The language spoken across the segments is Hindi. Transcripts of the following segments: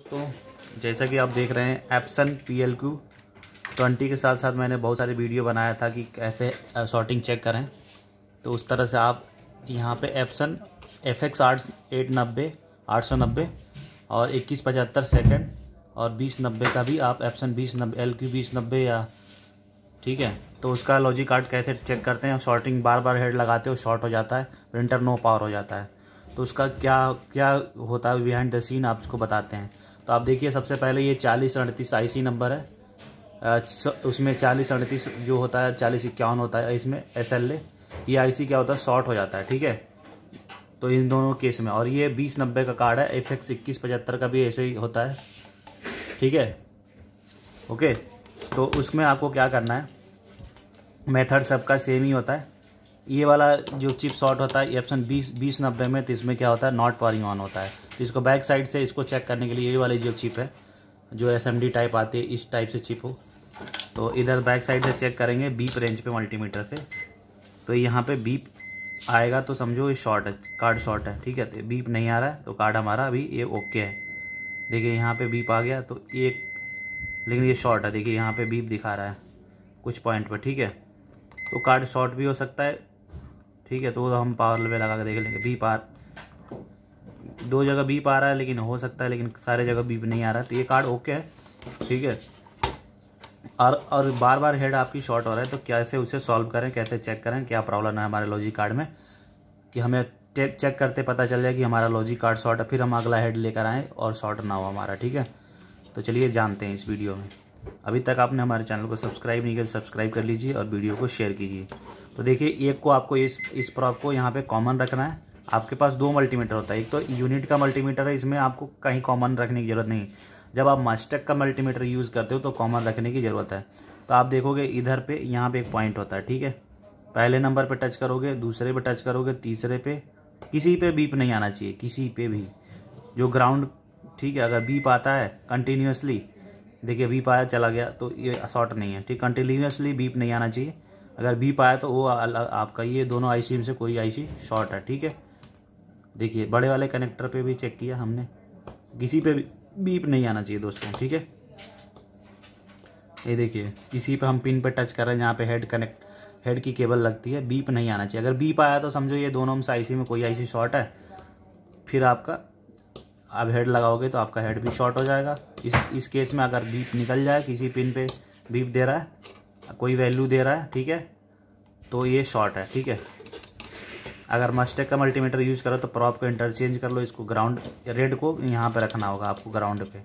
दोस्तों जैसा कि आप देख रहे हैं Epson P L Q twenty के साथ साथ मैंने बहुत सारे वीडियो बनाया था कि कैसे शॉर्टिंग चेक करें तो उस तरह से आप यहाँ पे एप्सन एफ एक्स आठ एट नब्बे आठ सौ नब्बे और इक्कीस पचहत्तर सेकेंड और बीस नब्बे का भी आप एप्सन बीस नब्बे एल क्यू बीस नब्बे या ठीक है तो उसका लॉजिक आर्ट कैसे चेक करते हैं शॉर्टिंग बार बार हेड लगाते हो शॉर्ट हो जाता है प्रिंटर नो पावर हो जाता है तो उसका क्या क्या होता है बिहाइंड द सीन आप उसको बताते हैं तो आप देखिए सबसे पहले ये चालीस अड़तीस आई नंबर है उसमें चालीस अड़तीस जो होता है चालीस इक्यावन होता है इसमें एस एल ये आई क्या होता है शॉर्ट हो जाता है ठीक है तो इन दोनों केस में और ये बीस नब्बे का कार्ड है एफ एक्स इक्कीस पचहत्तर का भी ऐसे ही होता है ठीक है ओके तो उसमें आपको क्या करना है मेथड सबका सेम ही होता है ये वाला जो चिप शॉर्ट होता है ऑप्शन बीस बीस नब्बे में तो इसमें क्या होता है नॉट पॉरिंग ऑन होता है तो इसको बैक साइड से इसको चेक करने के लिए ये वाली जो चिप है जो एस टाइप आती है इस टाइप से चिप हो तो इधर बैक साइड से चेक करेंगे बीप रेंज पे मल्टीमीटर से तो यहाँ पे बीप आएगा तो समझो ये शॉर्ट है कार्ड शॉर्ट है ठीक है तो बीप नहीं आ रहा है तो कार्ड हमारा अभी ये ओके है देखिए यहाँ पे बीप आ गया तो ये लेकिन ये शॉर्ट है देखिए यहाँ पे बीप दिखा रहा है कुछ पॉइंट पर ठीक है तो कार्ड शॉर्ट भी हो सकता है ठीक है तो, तो हम पावर लेवल लगा के देख लेंगे बी पार दो जगह बीप आ रहा है लेकिन हो सकता है लेकिन सारे जगह बीप नहीं आ रहा तो ये कार्ड ओके है ठीक है और और बार बार हेड आपकी शॉर्ट हो रहा है तो कैसे उसे सॉल्व करें कैसे चेक करें क्या प्रॉब्लम है हमारे लॉजिक कार्ड में कि हमें चेक करते पता चल जाए कि हमारा लॉजिक कार्ड शॉर्ट है फिर हम अगला हेड लेकर आएँ और शॉर्ट ना हो हमारा ठीक है तो चलिए जानते हैं इस वीडियो में अभी तक आपने हमारे चैनल को सब्सक्राइब नहीं किया तो सब्सक्राइब कर लीजिए और वीडियो को शेयर कीजिए तो देखिए एक को आपको इस इस प्रॉप को यहाँ पे कॉमन रखना है आपके पास दो मल्टीमीटर होता है एक तो यूनिट का मल्टीमीटर है इसमें आपको कहीं कॉमन रखने की ज़रूरत नहीं जब आप मास्टेक का मल्टीमीटर यूज़ करते हो तो कॉमन रखने की ज़रूरत है तो आप देखोगे इधर पे यहाँ पे एक पॉइंट होता है ठीक है पहले नंबर पर टच करोगे दूसरे पर टच करोगे तीसरे पे किसी पर बीप नहीं आना चाहिए किसी पर भी जो ग्राउंड ठीक है अगर बीप आता है कंटिन्यूसली देखिए बीप आया चला गया तो ये शॉर्ट नहीं है ठीक कंटिन्यूसली बीप नहीं आना चाहिए अगर बीप आया तो वो आपका ये दोनों आई में से कोई सी शॉर्ट है ठीक है देखिए बड़े वाले कनेक्टर पर भी चेक किया हमने किसी पर भी बीप नहीं आना चाहिए दोस्तों ठीक है ये देखिए इसी पे हम पिन पे टच कर रहे हैं जहाँ पे हेड कनेक्ट हेड की केबल लगती है बीप नहीं आना चाहिए अगर बीप आया तो समझो ये दोनों में से आईसी में कोई आईसी शॉर्ट है फिर आपका आप हेड लगाओगे तो आपका हेड भी शॉर्ट हो जाएगा इस इस केस में अगर बीप निकल जाए किसी पिन पे बीप दे रहा है कोई वैल्यू दे रहा है ठीक है तो ये शॉर्ट है ठीक है अगर मस्टेक का मल्टीमीटर यूज़ करो तो प्रॉप को इंटरचेंज कर लो इसको ग्राउंड रेड को यहाँ पर रखना होगा आपको ग्राउंड पर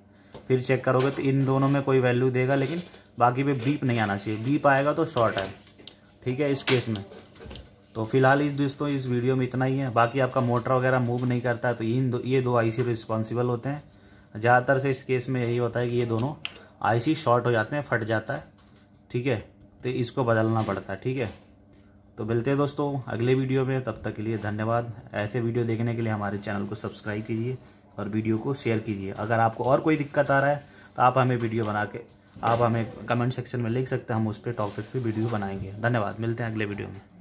फिर चेक करोगे तो इन दोनों में कोई वैल्यू देगा लेकिन बाकी पे बीप नहीं आना चाहिए बीप आएगा तो शॉर्ट है ठीक है इस केस में तो फिलहाल इस दोस्तों तो इस वीडियो में इतना ही है बाकी आपका मोटर वगैरह मूव नहीं करता है तो इन दो ये दो आईसी रिस्पॉन्सिबल होते हैं ज़्यादातर से इस केस में यही होता है कि ये दोनों आईसी शॉर्ट हो जाते हैं फट जाता है ठीक है तो इसको बदलना पड़ता है ठीक है तो मिलते हैं दोस्तों अगले वीडियो में तब तक के लिए धन्यवाद ऐसे वीडियो देखने के लिए हमारे चैनल को सब्सक्राइब कीजिए और वीडियो को शेयर कीजिए अगर आपको और कोई दिक्कत आ रहा है तो आप हमें वीडियो बना के आप हमें कमेंट सेक्शन में लिख सकते हैं हम उस पर टॉपिक पर वीडियो बनाएंगे धन्यवाद मिलते हैं अगले वीडियो में